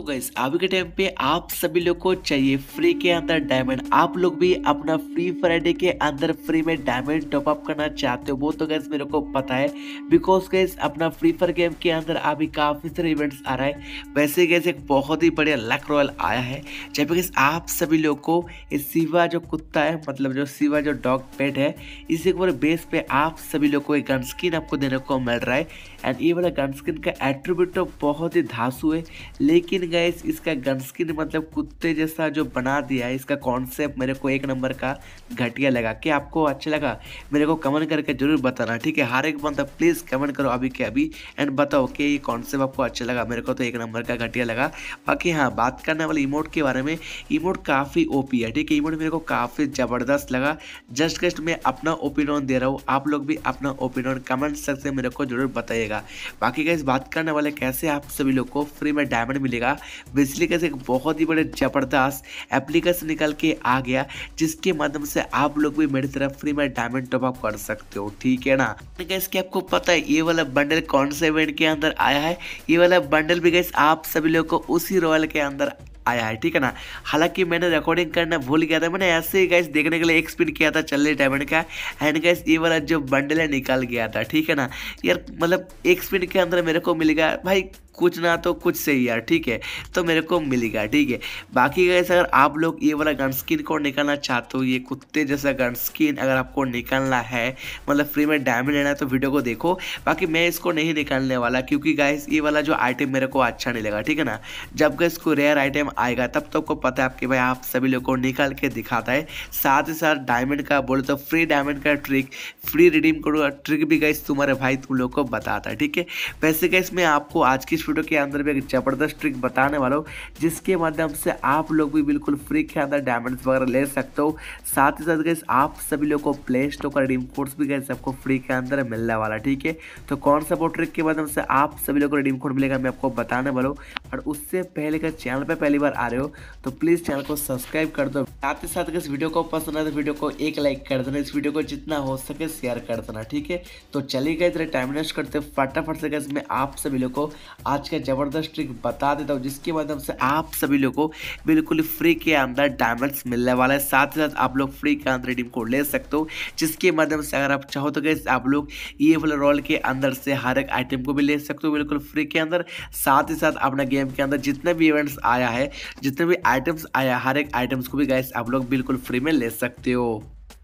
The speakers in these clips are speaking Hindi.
तो गैस अभी के टाइम पे आप सभी लोग को चाहिए फ्री के अंदर डायमंड आप लोग भी अपना फ्री फ्राइडे के अंदर फ्री में डायमंड अप करना चाहते हो वो तो गैस मेरे को पता है बिकॉज गैस अपना फ्री फायर गेम के अंदर अभी काफ़ी सारे इवेंट्स आ रहा है वैसे गैस एक बहुत ही बढ़िया लक रॉयल आया है जब गैस आप सभी लोग को इस सिवा जो कुत्ता है मतलब जो सिवा जो डॉग पेट है इसी पूरे बेस पे आप सभी लोग को एक गन स्किन आपको देने को मिल रहा है एंड ये वाला गन स्किन का एट्रीब्यूट तो बहुत ही धासु है लेकिन गैस इसका स्किन मतलब कुत्ते जैसा जो बना दिया है इसका कॉन्सेप्ट मेरे को एक नंबर का घटिया लगा कि आपको अच्छा लगा मेरे को कमेंट करके जरूर बताना ठीक है हर एक बंदा प्लीज़ कमेंट करो अभी के अभी एंड बताओ कि ये कॉन्सेप्ट आपको अच्छा लगा मेरे को तो एक नंबर का घटिया लगा बाकी हाँ बात करने वाले इमोट के बारे में इमोट काफ़ी ओपी है ठीक है इमोट मेरे को काफ़ी ज़बरदस्त लगा जस्ट गस्ट मैं अपना ओपिनियन दे रहा हूँ आप लोग भी अपना ओपिनियन कमेंट सेक्शन मेरे को जरूर बताइएगा बाकी गैस बात करने वाले कैसे आप सभी लोग को फ्री में डायमंड मिलेगा गया विजलिकस एक बहुत ही बड़े ज़बरदस्त एप्लीकेशन निकल के आ गया जिसके माध्यम से आप लोग भी मेरी तरफ फ्री में डायमंड टॉप अप कर सकते हो ठीक है ना गैस तो आपको पता है ये वाला बंडल कौन से इवेंट के अंदर आया है ये वाला बंडल भी कैसे आप सभी लोग को उसी रॉयल के अंदर आया है ठीक है ना हालांकि मैंने रिकॉर्डिंग करना भूल गया था मैंने ऐसे ही गैस देखने के लिए एक स्पीड किया था चल रही डायमंड का एंड गैस ये वाला जो बंडल है निकाल गया था ठीक है ना यार मतलब एक स्पीड के अंदर मेरे को मिल गया भाई कुछ ना तो कुछ से यार ठीक है तो मेरे को मिलेगा ठीक है बाकी गैस अगर आप लोग ये वाला गन स्किन को निकालना चाहते हो ये कुत्ते जैसा गन स्किन अगर आपको निकालना है मतलब फ्री में डायमंड लेना है तो वीडियो को देखो बाकी मैं इसको नहीं निकालने वाला क्योंकि गाइस ये वाला जो आइटम मेरे को अच्छा नहीं लगा ठीक है ना जब गैस को रेयर आइटम आएगा तब तो आपको पता है आपके भाई आप सभी लोग को निकाल के दिखाता है साथ ही साथ डायमंड का बोले तो फ्री डायमंड का ट्रिक फ्री रिडीम करो ट्रिक भी गाइस तुम्हारे भाई तुम लोग को बताता है ठीक है वैसे गाइस मैं आपको आज की वीडियो के अंदर भी एक ज़बरदस्त ट्रिक बताने वाला हूँ जिसके माध्यम से आप लोग भी बिल्कुल फ्री के अंदर डायमंड्स वगैरह ले सकते हो साथ ही साथ गैस आप सभी लोग को प्ले स्टोर का रिडीम कोड्स भी गैस आपको फ्री के अंदर मिलने वाला ठीक है तो कौन सा वो ट्रिक के माध्यम से आप सभी लोग को रिडीम कोड मिलेगा मैं आपको बताने वाला हूँ और उससे पहले अगर चैनल पर पहली बार आ रहे हो तो प्लीज़ चैनल को सब्सक्राइब कर दो साथ ही साथ अगर इस वीडियो को पसंद आए तो वीडियो को एक लाइक कर देना इस वीडियो को जितना हो सके शेयर कर देना ठीक है तो चलिए गए इधर टाइम वेस्ट करते फटाफट से गैस मैं आप सभी लोग को आज का ज़बरदस्त ट्रिक बता देता हूँ जिसके माध्यम से आप सभी लोग को बिल्कुल फ्री के अंदर डायमंड्स मिलने वाला है साथ ही साथ आप लोग फ्री के अंदर रिडीम कोड ले सकते हो जिसके माध्यम से अगर आप चाहो तो गए आप लोग ये वाले रोल के अंदर से हर एक आइटम को भी ले सकते हो बिल्कुल फ्री के अंदर साथ ही साथ अपना गेम के अंदर जितने भी इवेंट्स आया है जितने भी आइटम्स आया हर एक आइटम्स को भी गए आप लोग बिल्कुल फ्री में ले सकते हो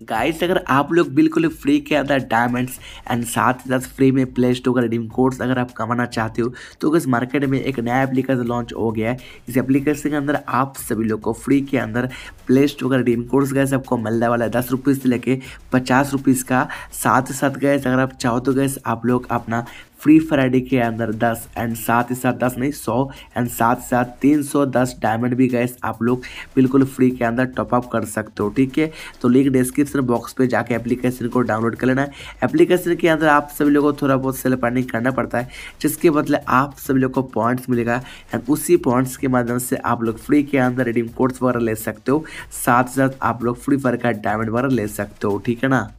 गाइस अगर आप लोग बिल्कुल फ्री के अंदर डायमंड्स एंड साथ ही साथ फ्री में प्ले स्टोर रिडीम कोड्स अगर आप कमाना चाहते हो तो इस मार्केट में एक नया एप्लीकेशन लॉन्च हो गया है इस एप्लीकेशन के अंदर आप सभी लोग को फ्री के अंदर प्ले स्टोर का रिडीम कोड्स गए आपको मिलने वाला है दस रुपीज़ से लेके पचास रुपीज़ का साथ ही साथ गए अगर आप चाहो तो गैस आप लोग अपना फ्री फ्राइडे के अंदर 10 एंड साथ ही साथ 10 नहीं 100 एंड साथ ही साथ 310 डायमंड भी गए आप लोग बिल्कुल फ्री के अंदर टॉपअप कर सकते हो ठीक है तो लिंक डिस्क्रिप्शन बॉक्स पे जाके एप्लीकेशन को डाउनलोड कर लेना है एप्लीकेशन के अंदर आप सभी लोगों को थोड़ा बहुत सेल्फ करना पड़ता है जिसके बदले आप सभी लोग को पॉइंट्स मिलेगा एंड उसी पॉइंट्स के माध्यम से आप लोग फ्री के अंदर रिडीम कोड्स वगैरह ले सकते हो साथ ही साथ आप लोग फ्री फायर का डायमंड वगैरह ले सकते हो ठीक है ना